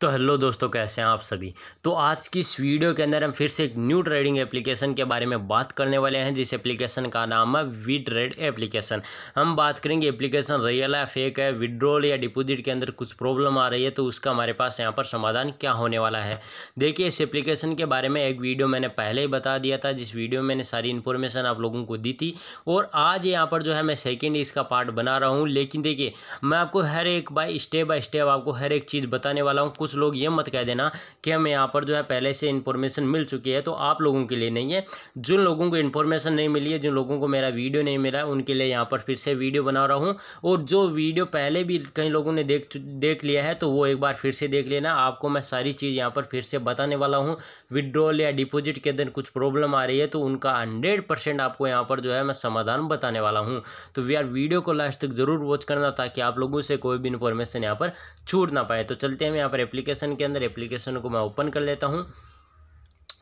तो हेलो दोस्तों कैसे हैं आप सभी तो आज की इस वीडियो के अंदर हम फिर से एक न्यू ट्रेडिंग एप्लीकेशन के बारे में बात करने वाले हैं जिस एप्लीकेशन का नाम है वी ट्रेड एप्लीकेशन हम बात करेंगे एप्लीकेशन रियल है फेक है विड्रॉल या डिपॉजिट के अंदर कुछ प्रॉब्लम आ रही है तो उसका हमारे पास यहाँ पर समाधान क्या होने वाला है देखिए इस एप्लीकेशन के बारे में एक वीडियो मैंने पहले ही बता दिया था जिस वीडियो में मैंने सारी इन्फॉर्मेशन आप लोगों को दी थी और आज यहाँ पर जो है मैं सेकेंड इसका पार्ट बना रहा हूँ लेकिन देखिए मैं आपको हर एक बाय स्टेप बाय स्टेप आपको हर एक चीज़ बताने वाला हूँ कुछ कुछ लोग ये मत कह देना कि हमें यहाँ पर जो है पहले से इन्फॉर्मेशन मिल चुकी है तो आप लोगों के लिए नहीं है जिन लोगों को इन्फॉर्मेशन नहीं मिली है जिन लोगों को मेरा वीडियो नहीं मिला उनके लिए यहाँ पर फिर से वीडियो बना रहा हूँ और जो वीडियो पहले भी कई लोगों ने देख देख लिया है तो वो एक बार फिर से देख लेना आपको मैं सारी चीज़ यहाँ पर फिर से बताने वाला हूँ विदड्रॉल या डिपोजिट के अंदर कुछ प्रॉब्लम आ रही है तो उनका हंड्रेड परसेंट आपको यहाँ पर जो है मैं समाधान बताने वाला हूँ तो वी आर वीडियो को लास्ट तक जरूर वॉच करना ताकि आप लोगों से कोई भी इन्फॉर्मेशन यहाँ पर छूट ना पाए तो चलते हैं यहाँ पर एप्लीकेशन एप्लीकेशन के अंदर एप्लीकेशन को मैं ओपन कर लेता हूँ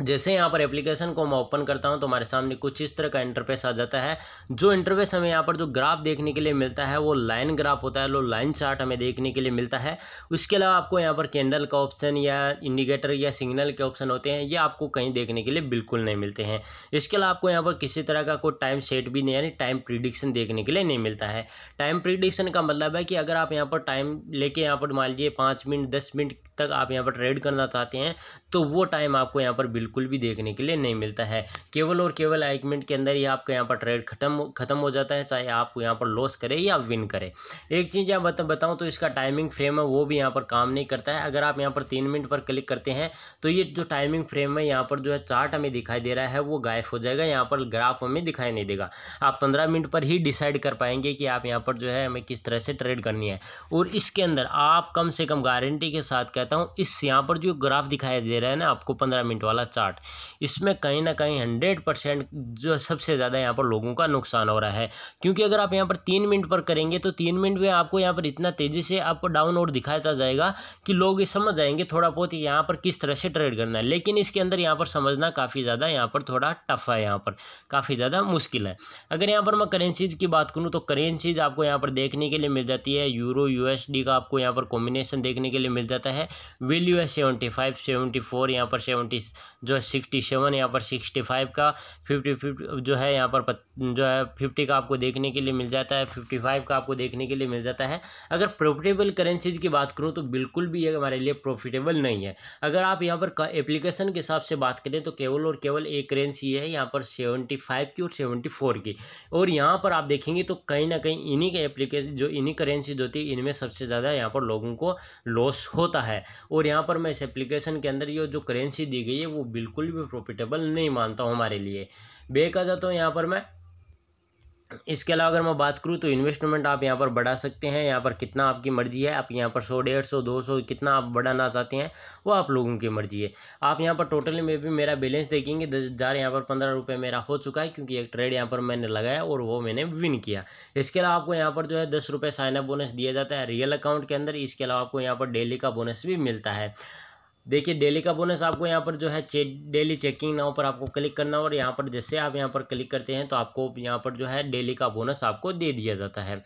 जैसे यहाँ पर एप्लीकेशन को मैं ओपन करता हूँ तो हमारे सामने कुछ इस तरह का इंटरफेस आ जाता है जो इंटरफेस हमें यहाँ पर जो ग्राफ देखने के लिए मिलता है वो लाइन ग्राफ होता है लो लाइन चार्ट हमें देखने के लिए मिलता है उसके अलावा आपको यहाँ पर कैंडल का ऑप्शन या इंडिकेटर या सिग्नल के ऑप्शन होते हैं ये आपको कहीं देखने के लिए बिल्कुल नहीं मिलते हैं इसके अलावा आपको यहाँ पर किसी तरह का कोई टाइम सेट भी नहीं यानी टाइम प्रिडिक्शन देखने के लिए नहीं मिलता है टाइम प्रिडिक्शन का मतलब है कि अगर आप यहाँ पर टाइम लेके यहाँ पर मान लीजिए पाँच मिनट दस मिनट तक आप यहाँ पर ट्रेड करना चाहते हैं तो वो टाइम आपको यहाँ पर बिल्कुल भी देखने के लिए नहीं मिलता है केवल और केवल एक मिनट के अंदर ही आपका यहाँ पर ट्रेड खत्म खत्म हो जाता है चाहे आप यहाँ पर लॉस करें या विन करें एक चीज़ यहाँ बता बताऊँ तो इसका टाइमिंग फ्रेम है वो भी यहाँ पर काम नहीं करता है अगर आप यहाँ पर तीन मिनट पर क्लिक करते हैं तो ये जो टाइमिंग फ्रेम है यहाँ पर जो है चार्ट हमें दिखाई दे रहा है वो गायब हो जाएगा यहाँ पर ग्राफ हमें दिखाई नहीं देगा आप पंद्रह मिनट पर ही डिसाइड कर पाएंगे कि आप यहाँ पर जो है हमें किस तरह से ट्रेड करनी है और इसके अंदर आप कम से कम गारंटी के साथ कहते कहता हूँ इस यहाँ पर जो ग्राफ दिखाई दे रहा है ना आपको पंद्रह मिनट वाला चार्ट इसमें कहीं ना कहीं हंड्रेड परसेंट जो सबसे ज़्यादा यहाँ पर लोगों का नुकसान हो रहा है क्योंकि अगर आप यहाँ पर तीन मिनट पर करेंगे तो तीन मिनट में आपको यहाँ पर इतना तेज़ी से आपको डाउन और दिखाया जाएगा कि लोग ये समझ जाएंगे थोड़ा बहुत यहाँ पर किस तरह से ट्रेड करना है लेकिन इसके अंदर यहाँ पर समझना काफ़ी ज़्यादा यहाँ पर थोड़ा टफ है यहाँ पर काफ़ी ज़्यादा मुश्किल है अगर यहाँ पर मैं करेंसीज़ की बात करूँ तो करेंसीज़ आपको यहाँ पर देखने के लिए मिल जाती है यूरो यूएसडी का आपको यहाँ पर कॉम्बिनेशन देखने के लिए मिल जाता है वैल्यू है सेवेंटी फाइव सेवेंटी फोर यहाँ पर सेवेंटी जो है सिक्सटी सेवन यहाँ पर सिक्सटी फाइव का फिफ्टी फिफ्टी जो है यहाँ पर जो है फिफ्टी का आपको देखने के लिए मिल जाता है फिफ्टी फाइव का आपको देखने के लिए मिल जाता है अगर प्रॉफिटेबल करेंसीज़ की बात करूँ तो बिल्कुल भी ये हमारे लिए प्रॉफिटेबल नहीं है अगर आप यहाँ पर एप्लीकेशन के हिसाब से बात करें तो केवल और केवल एक करेंसी है यहाँ पर सेवेंटी फाइव की और सेवेंटी फोर की और यहाँ पर आप देखेंगे तो कहीं ना कहीं इन्हीं के एप्लीकेशन जो इन्हीं करेंसीज होती है इनमें सबसे ज़्यादा यहाँ पर लोगों को लॉस होता है और यहाँ पर मैं इस एप्लीकेशन के अंदर ये जो करेंसी दी गई है वो बिल्कुल भी प्रॉफिटेबल नहीं मानता हूँ हमारे लिए बेकाजा तो जाता हूँ यहाँ पर मैं इसके अलावा अगर मैं बात करूँ तो इन्वेस्टमेंट आप यहाँ पर बढ़ा सकते हैं यहाँ पर कितना आपकी मर्जी है आप यहाँ पर सौ डेढ़ सौ दो सौ कितना आप बढ़ाना चाहते हैं वो आप लोगों की मर्जी है आप यहाँ पर टोटली में भी मेरा बैलेंस देखेंगे दस हज़ार यहाँ पर पंद्रह रुपये मेरा हो चुका है क्योंकि एक ट्रेड यहाँ पर मैंने लगाया और वो मैंने विन किया इसके अलावा आपको यहाँ पर जो है दस रुपये साइनअप बोनस दिया जाता है रियल अकाउंट के अंदर इसके अलावा आपको यहाँ पर डेली का बोनस भी मिलता है देखिए डेली का बोनस आपको यहाँ पर जो है चे डेली चेकिंग नाव पर आपको क्लिक करना और यहाँ पर जैसे आप यहाँ पर क्लिक करते हैं तो आपको यहाँ पर जो है डेली का बोनस आपको दे दिया जाता है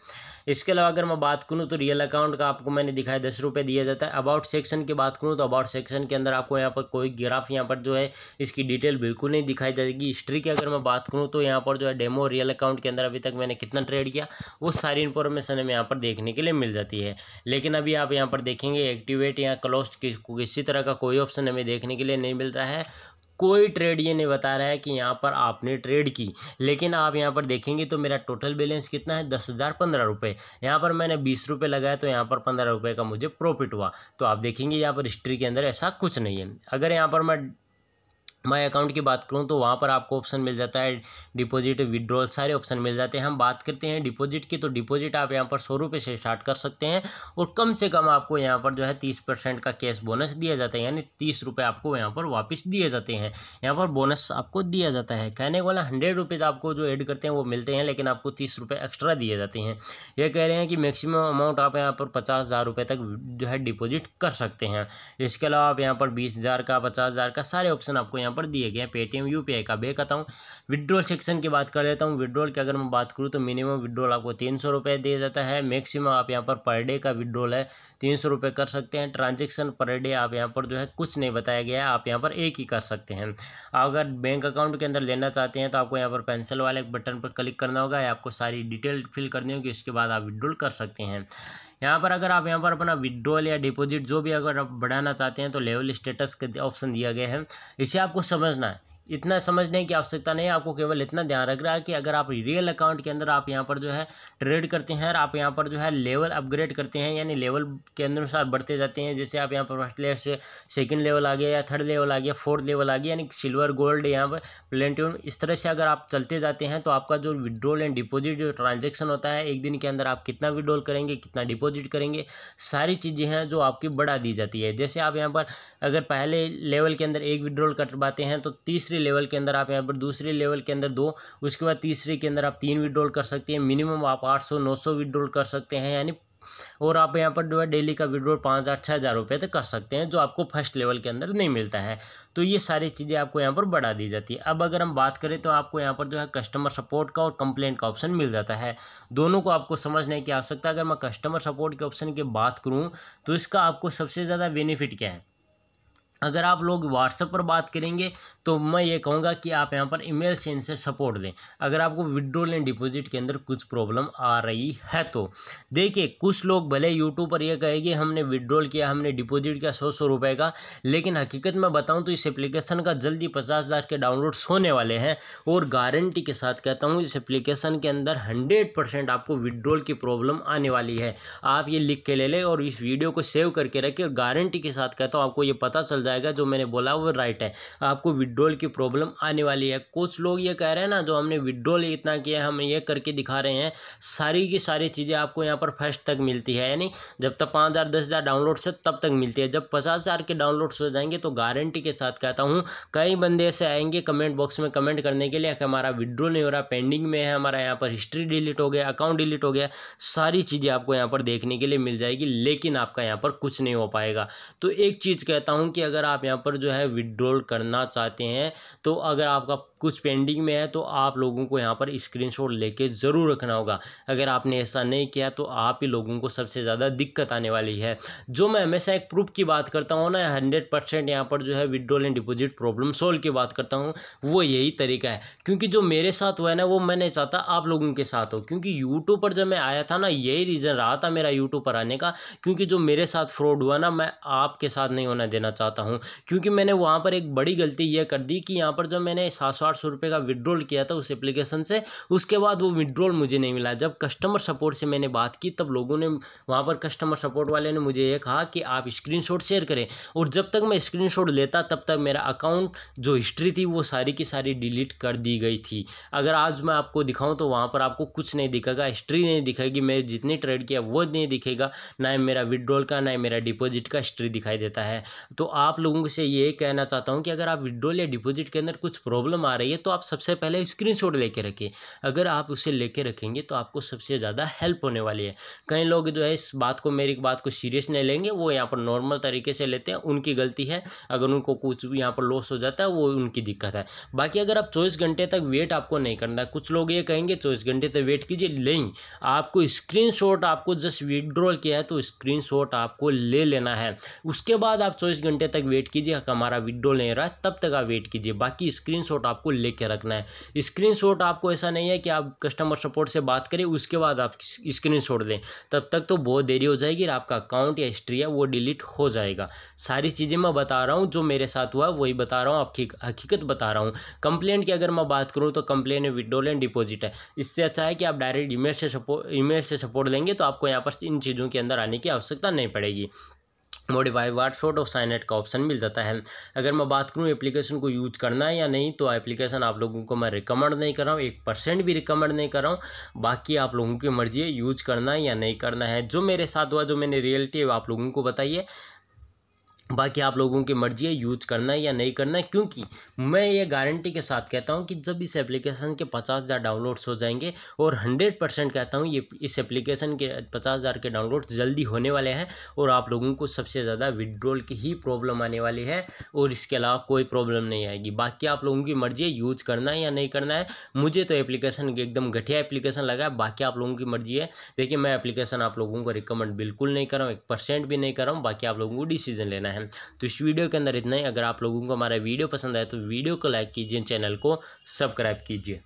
इसके अलावा अगर मैं बात करूँ तो रियल अकाउंट का आपको मैंने दिखाया दस रुपये दिया जाता है अबाउट सेक्शन की बात करूँ तो अबाउट सेक्शन के अंदर आपको यहाँ पर कोई ग्राफ यहाँ पर जो है इसकी डिटेल बिल्कुल नहीं दिखाई जाएगी हिस्ट्री की अगर मैं बात करूँ तो यहाँ पर जो है डेमो रियल अकाउंट के अंदर अभी तक मैंने कितना ट्रेड किया वो सारी इन्फॉर्मेशन हमें यहाँ पर देखने के लिए मिल जाती है लेकिन अभी आप यहाँ पर देखेंगे एक्टिवेट या क्लोज किसी तरह का का कोई ऑप्शन हमें देखने के लिए नहीं मिल रहा है कोई ट्रेड ये नहीं बता रहा है कि यहाँ पर आपने ट्रेड की लेकिन आप यहाँ पर देखेंगे तो मेरा टोटल बैलेंस कितना है दस हज़ार पंद्रह रुपये यहाँ पर मैंने बीस रुपये लगाया तो यहाँ पर पंद्रह रुपये का मुझे प्रॉफिट हुआ तो आप देखेंगे यहाँ पर हिस्ट्री के अंदर ऐसा कुछ नहीं है अगर यहाँ पर मैं माई अकाउंट की बात करूँ तो वहाँ पर आपको ऑप्शन मिल जाता है डिपॉजिट विड्रॉल सारे ऑप्शन मिल जाते हैं हम बात करते हैं डिपॉजिट की तो डिपॉजिट आप यहाँ पर सौ रुपये से स्टार्ट कर सकते हैं और कम से कम आपको यहाँ पर जो है तीस परसेंट का कैश बोनस दिया जाता है यानी तीस रुपये आपको यहाँ पर वापस दिए जाते हैं यहाँ पर बोनस आपको दिया जाता है कहने वाला हंड्रेड रुपीज़ आपको जो एड करते हैं वो मिलते हैं लेकिन आपको तीस रुपये एक्स्ट्रा दिए जाते हैं ये कह रहे हैं कि मैक्सिमम अमाउंट आप यहाँ पर पचास हज़ार रुपये तक जो है डिपॉजिट कर सकते हैं इसके अलावा आप यहाँ पर बीस हज़ार का पचास हज़ार का सारे ऑप्शन आपको यहाँ यहाँ पर दिए गए हैं पेटीएम यू का बेक आता हूँ विड्रॉल सेक्शन की बात कर लेता हूँ विड्रॉल की अगर मैं बात करूँ तो मिनिमम विड्रॉल आपको तीन सौ रुपये दिया जाता है मैक्सिमम आप यहाँ पर पर डे का विड्रॉल है तीन सौ रुपये कर सकते हैं ट्रांजेक्शन पर डे आप यहाँ पर जो है कुछ नहीं बताया गया है आप यहाँ पर एक ही कर सकते हैं अगर बैंक अकाउंट के अंदर लेना चाहते हैं तो आपको यहाँ पर पेंसिल वाले बटन पर क्लिक करना होगा आपको सारी डिटेल फिल करनी होगी उसके बाद आप विड्रॉल कर सकते हैं यहाँ पर अगर आप यहाँ पर अपना विड्रॉल या डिपॉजिट जो भी अगर आप बढ़ाना चाहते हैं तो लेवल स्टेटस के ऑप्शन दिया गया है इसे आपको समझना है इतना समझने की आवश्यकता नहीं है आपको केवल इतना ध्यान रख रहा है कि अगर आप रियल अकाउंट के अंदर आप यहाँ पर जो है ट्रेड करते हैं और आप यहाँ पर जो है लेवल अपग्रेड करते हैं यानी लेवल के अनुसार बढ़ते जाते हैं जैसे आप यहाँ पर फर्स्ट लेवल से सेकेंड लेवल आ गया या थर्ड लेवल आ गया फोर्थ लेवल आ गया यानी सिल्वर गोल्ड यहाँ पर प्लेटिनम इस तरह से अगर आप चलते जाते हैं तो आपका जो विड्रोल एंड डिपॉजिट जो ट्रांजेक्शन होता है एक दिन के अंदर आप कितना विड्रोल करेंगे कितना डिपॉजिट करेंगे सारी चीज़ें हैं जो आपकी बढ़ा दी जाती है जैसे आप यहाँ पर अगर पहले लेवल के अंदर एक विड्रोल कर पाते हैं तो तीसरे तीसरे लेवल के अंदर आप यहाँ पर दूसरे लेवल के अंदर दो उसके बाद तीसरे के अंदर आप तीन विड्रॉल कर सकते हैं मिनिमम आप आठ सौ नौ सौ विड्रॉल कर सकते हैं यानी और आप यहाँ पर जो है डेली का विड्रॉल पाँच हज़ार छः हज़ार रुपये तक कर सकते हैं जो आपको फर्स्ट लेवल के अंदर नहीं मिलता है तो ये सारी चीज़ें आपको यहाँ पर बढ़ा दी जाती है अब अगर हम बात करें तो आपको यहाँ पर जो है कस्टमर सपोर्ट का और कंप्लेंट का ऑप्शन मिल जाता है दोनों को आपको समझने की आवश्यकता अगर मैं कस्टमर सपोर्ट के ऑप्शन की बात करूँ तो इसका आपको सबसे ज़्यादा बेनिफिट क्या है अगर आप लोग व्हाट्सएप पर बात करेंगे तो मैं ये कहूँगा कि आप यहाँ पर ईमेल चेन से सपोर्ट दें अगर आपको विड्रॉल एंड डिपॉजिट के अंदर कुछ प्रॉब्लम आ रही है तो देखिए कुछ लोग भले यूट्यूब पर यह कहेंगे हमने विड्रॉल किया हमने डिपॉजिट किया सौ सौ रुपये का लेकिन हकीकत में बताऊँ तो इस एप्लीकेशन का जल्दी पचास हज़ार के डाउनलोड्स होने वाले हैं और गारंटी के साथ कहता हूँ इस एप्लीकेशन के अंदर हंड्रेड परसेंट आपको विड्रॉल की प्रॉब्लम आने वाली है आप ये लिख के ले लें और इस वीडियो को सेव करके रखें और गारंटी के साथ कहता हूँ आपको ये पता चल जाए जाएगा जो मैंने बोला वो राइट है आपको विड्रोल की प्रॉब्लम आने वाली है कुछ लोग ये कह रहे हैं ना जो हमने विड्रोल इतना किया हम ये करके दिखा रहे हैं सारी की सारी चीज़ें आपको यहाँ पर फर्स्ट तक मिलती है यानी जब तक पाँच हज़ार दस हज़ार डाउनलोड तब तक मिलती है जब पचास हज़ार के डाउनलोड्स हो जाएंगे तो गारंटी के साथ कहता हूँ कई बंदे ऐसे आएंगे कमेंट बॉक्स में कमेंट करने के लिए कि हमारा विड्रोल नहीं हो रहा पेंडिंग में है हमारा यहाँ पर हिस्ट्री डिलीट हो गया अकाउंट डिलीट हो गया सारी चीज़ें आपको यहाँ पर देखने के लिए मिल जाएगी लेकिन आपका यहाँ पर कुछ नहीं हो पाएगा तो एक चीज़ कहता हूँ कि अगर अगर आप यहाँ पर जो है विड्रॉल करना चाहते हैं तो अगर आपका कुछ पेंडिंग में है तो आप लोगों को यहाँ पर स्क्रीनशॉट लेके ज़रूर रखना होगा अगर आपने ऐसा नहीं किया तो आप ही लोगों को सबसे ज़्यादा दिक्कत आने वाली है जो मैं हमेशा एक प्रूफ की बात करता हूँ ना हंड्रेड परसेंट यहाँ पर जो है withdrawal and deposit problem solve की बात करता हूँ वो यही तरीका है क्योंकि जो मेरे साथ हुआ है ना वो मैं नहीं चाहता आप लोगों के साथ हो क्योंकि यूट्यूब पर जब मैं आया था ना यही रीज़न रहा था मेरा यूट्यूब पर आने का क्योंकि जो मेरे साथ फ्रॉड हुआ ना मैं आपके साथ नहीं होना देना चाहता हूँ क्योंकि मैंने वहाँ पर एक बड़ी गलती यह कर दी कि यहाँ पर जब मैंने सात सौ आठ सौ रुपये का विड्रॉल किया था उस एप्लीकेशन से उसके बाद वो विड्रॉल मुझे नहीं मिला जब कस्टमर सपोर्ट से मैंने बात की तब लोगों ने वहाँ पर कस्टमर सपोर्ट वाले ने मुझे ये कहा कि आप स्क्रीन शेयर करें और जब तक मैं स्क्रीन लेता तब तक मेरा अकाउंट जो हिस्ट्री थी वो सारी की सारी डिलीट कर दी गई थी अगर आज मैं आपको दिखाऊँ तो वहाँ पर आपको कुछ नहीं दिखेगा हिस्ट्री नहीं दिखेगी मैं जितनी ट्रेड किया वो नहीं दिखेगा ना मेरा विड्रॉल का ना मेरा डिपॉजिट का हिस्ट्री दिखाई देता है तो आप लोगों से ये कहना चाहता हूँ कि अगर आप विड्रॉल या डिपॉजिट के अंदर कुछ प्रॉब्लम आ रही रही है तो आप सबसे पहले स्क्रीनशॉट लेके रखिए अगर आप उसे लेके रखेंगे तो आपको सबसे ज़्यादा हेल्प होने वाली है कई लोग जो है इस बात को मेरी बात को सीरियस नहीं लेंगे वो यहाँ पर नॉर्मल तरीके से लेते हैं उनकी गलती है अगर उनको कुछ भी यहाँ पर लॉस हो जाता है वो उनकी दिक्कत है बाकी अगर आप चौबीस घंटे तक वेट आपको नहीं करना है कुछ लोग ये कहेंगे चौबीस घंटे तक वेट कीजिए नहीं आपको स्क्रीनशॉट आपको जस्ट विड्रॉल किया है तो स्क्रीनशॉट आपको ले लेना है उसके बाद आप चौबीस घंटे तक वेट कीजिए हमारा विदड्रॉल नहीं रहा तब तक आप वेट कीजिए बाकी स्क्रीनशॉट आपको ले कर रखना है स्क्रीनशॉट आपको ऐसा नहीं है कि आप कस्टमर सपोर्ट से बात करें उसके बाद आप स्क्रीनशॉट दें तब तक तो बहुत देरी हो जाएगी आपका अकाउंट या हिस्ट्री है वो डिलीट हो जाएगा सारी चीज़ें मैं बता रहा हूँ जो मेरे साथ हुआ वही बता रहा हूँ आपकी हकीकत बता रहा हूँ कंप्लेंट की अगर मैं बात करूँ तो कंप्लेन विड्रोल एंड डिपॉजिट है इससे अच्छा है कि आप डायरेक्ट ईमेल से सपोर्ट ईमेल से सपोर्ट देंगे तो आपको यहाँ पर इन चीज़ों के अंदर आने की आवश्यकता नहीं पड़ेगी मोडिफाई वाट वाटसोट और साइनेट का ऑप्शन मिल जाता है अगर मैं बात करूँ एप्लीकेशन को यूज करना है या नहीं तो एप्लीकेशन आप लोगों को मैं रिकमेंड नहीं कर रहा हूँ एक परसेंट भी रिकमेंड नहीं कर रहा हूँ बाकी आप लोगों की मर्जी है यूज करना है या नहीं करना है जो मेरे साथ हुआ जो मैंने रियलिटी है आप लोगों को बताइए बाकी आप लोगों की मर्जी है यूज करना है या नहीं करना है क्योंकि मैं ये गारंटी के साथ कहता हूँ कि जब इस एप्लीकेशन के पचास हज़ार डाउनलोड्स हो जाएंगे और हंड्रेड परसेंट कहता हूँ ये इस एप्लीकेशन के पचास हज़ार के डाउनलोड जल्दी होने वाले हैं और आप लोगों को सबसे ज़्यादा विड्रॉल की ही प्रॉब्लम आने वाली है और इसके अलावा कोई प्रॉब्लम नहीं आएगी बाकी आप लोगों की मर्जी है यूज करना है या नहीं करना है मुझे तो एप्लीकेशन एकदम घटिया एप्लीकेशन लगा है बाकी आप लोगों की मर्जी है देखिए मैं एप्लीकेशन आप लोगों को रिकमेंड बिल्कुल नहीं कर रहा हूँ एक परसेंट भी नहीं कर रहा हूँ बाकी आप लोगों को डिसीजन लेना है सेक्शन तो इस वीडियो के अंदर इतना ही अगर आप लोगों को हमारा वीडियो पसंद आए तो वीडियो को लाइक कीजिए चैनल को सब्सक्राइब कीजिए